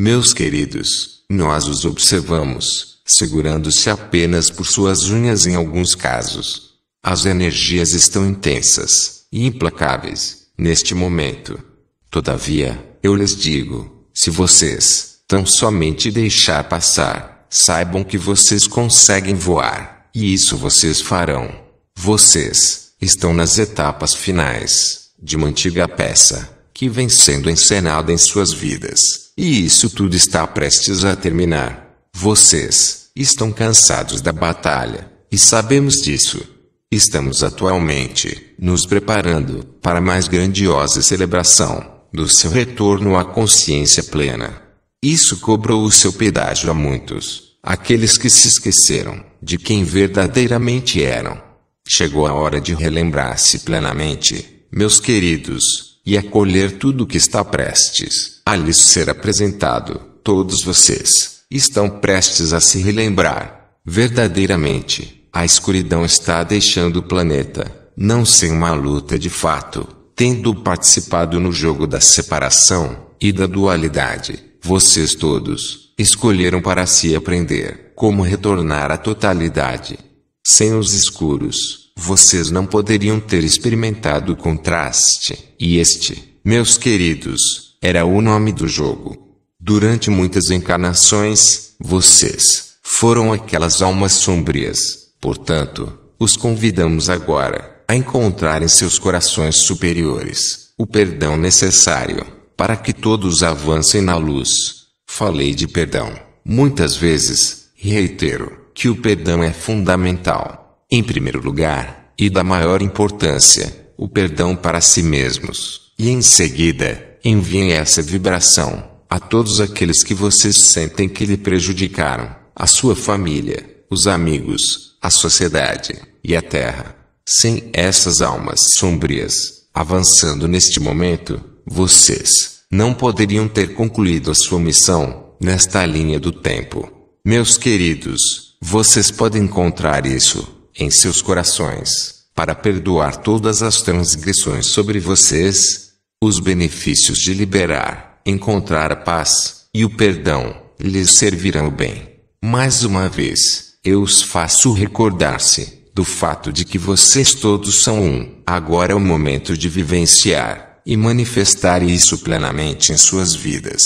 Meus queridos, nós os observamos, segurando-se apenas por suas unhas em alguns casos. As energias estão intensas e implacáveis neste momento. Todavia, eu lhes digo: se vocês tão somente deixar passar, saibam que vocês conseguem voar, e isso vocês farão. Vocês estão nas etapas finais de uma antiga peça que vem sendo encenada em suas vidas. E isso tudo está prestes a terminar. Vocês estão cansados da batalha, e sabemos disso. Estamos atualmente nos preparando para a mais grandiosa celebração do seu retorno à consciência plena. Isso cobrou o seu pedágio a muitos, aqueles que se esqueceram de quem verdadeiramente eram. Chegou a hora de relembrar-se plenamente, meus queridos, e acolher tudo que está prestes a lhes ser apresentado. Todos vocês estão prestes a se relembrar. Verdadeiramente, a escuridão está deixando o planeta, não sem uma luta de fato, tendo participado no jogo da separação e da dualidade. Vocês todos escolheram para si aprender como retornar à totalidade sem os escuros vocês não poderiam ter experimentado o contraste. E este, meus queridos, era o nome do jogo. Durante muitas encarnações, vocês foram aquelas almas sombrias. Portanto, os convidamos agora a encontrar em seus corações superiores o perdão necessário para que todos avancem na luz. Falei de perdão muitas vezes e reitero que o perdão é fundamental em primeiro lugar, e da maior importância, o perdão para si mesmos. E em seguida, enviem essa vibração a todos aqueles que vocês sentem que lhe prejudicaram, a sua família, os amigos, a sociedade e a terra. Sem essas almas sombrias avançando neste momento, vocês não poderiam ter concluído a sua missão nesta linha do tempo. Meus queridos, vocês podem encontrar isso em seus corações, para perdoar todas as transgressões sobre vocês, os benefícios de liberar, encontrar a paz e o perdão lhes servirão bem. Mais uma vez, eu os faço recordar-se do fato de que vocês todos são um. Agora é o momento de vivenciar e manifestar isso plenamente em suas vidas.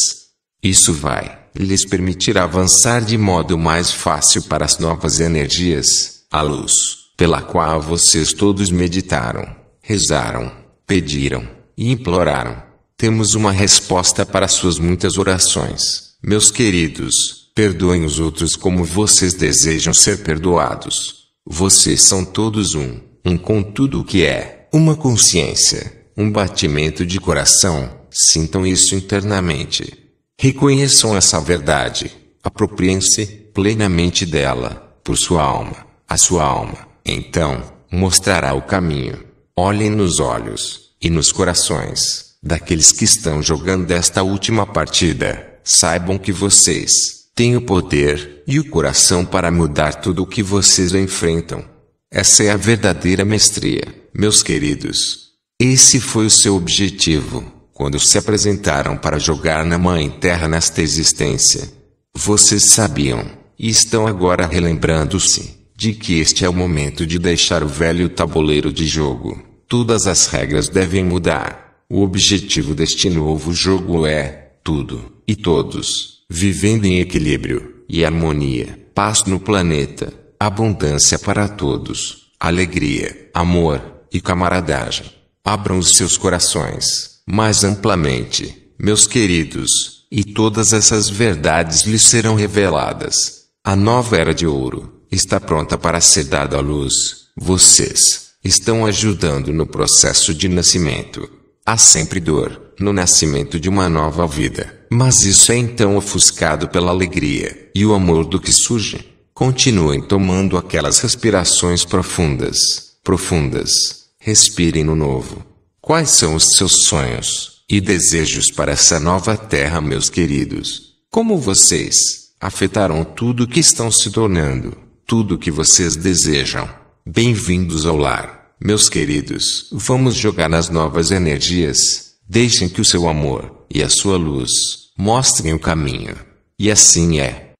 Isso vai lhes permitir avançar de modo mais fácil para as novas energias a luz, pela qual vocês todos meditaram, rezaram, pediram e imploraram. Temos uma resposta para suas muitas orações. Meus queridos, perdoem os outros como vocês desejam ser perdoados. Vocês são todos um, um com tudo o que é, uma consciência, um batimento de coração. Sintam isso internamente. Reconheçam essa verdade, apropriem-se plenamente dela, por sua alma a sua alma. Então, mostrará o caminho. Olhem nos olhos e nos corações daqueles que estão jogando esta última partida. Saibam que vocês têm o poder e o coração para mudar tudo o que vocês enfrentam. Essa é a verdadeira mestria, meus queridos. Esse foi o seu objetivo quando se apresentaram para jogar na Mãe Terra nesta existência. Vocês sabiam e estão agora relembrando-se de que este é o momento de deixar o velho tabuleiro de jogo. Todas as regras devem mudar. O objetivo deste novo jogo é tudo e todos vivendo em equilíbrio e harmonia, paz no planeta, abundância para todos, alegria, amor e camaradagem. Abram os seus corações mais amplamente, meus queridos, e todas essas verdades lhes serão reveladas. A nova era de ouro está pronta para ser dada à luz. Vocês estão ajudando no processo de nascimento. Há sempre dor no nascimento de uma nova vida, mas isso é então ofuscado pela alegria e o amor do que surge. Continuem tomando aquelas respirações profundas, profundas. Respirem no novo. Quais são os seus sonhos e desejos para essa nova terra, meus queridos? Como vocês afetarão tudo que estão se tornando? tudo o que vocês desejam. Bem-vindos ao lar. Meus queridos, vamos jogar nas novas energias. Deixem que o seu amor e a sua luz mostrem o caminho. E assim é.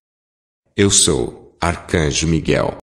Eu sou Arcanjo Miguel.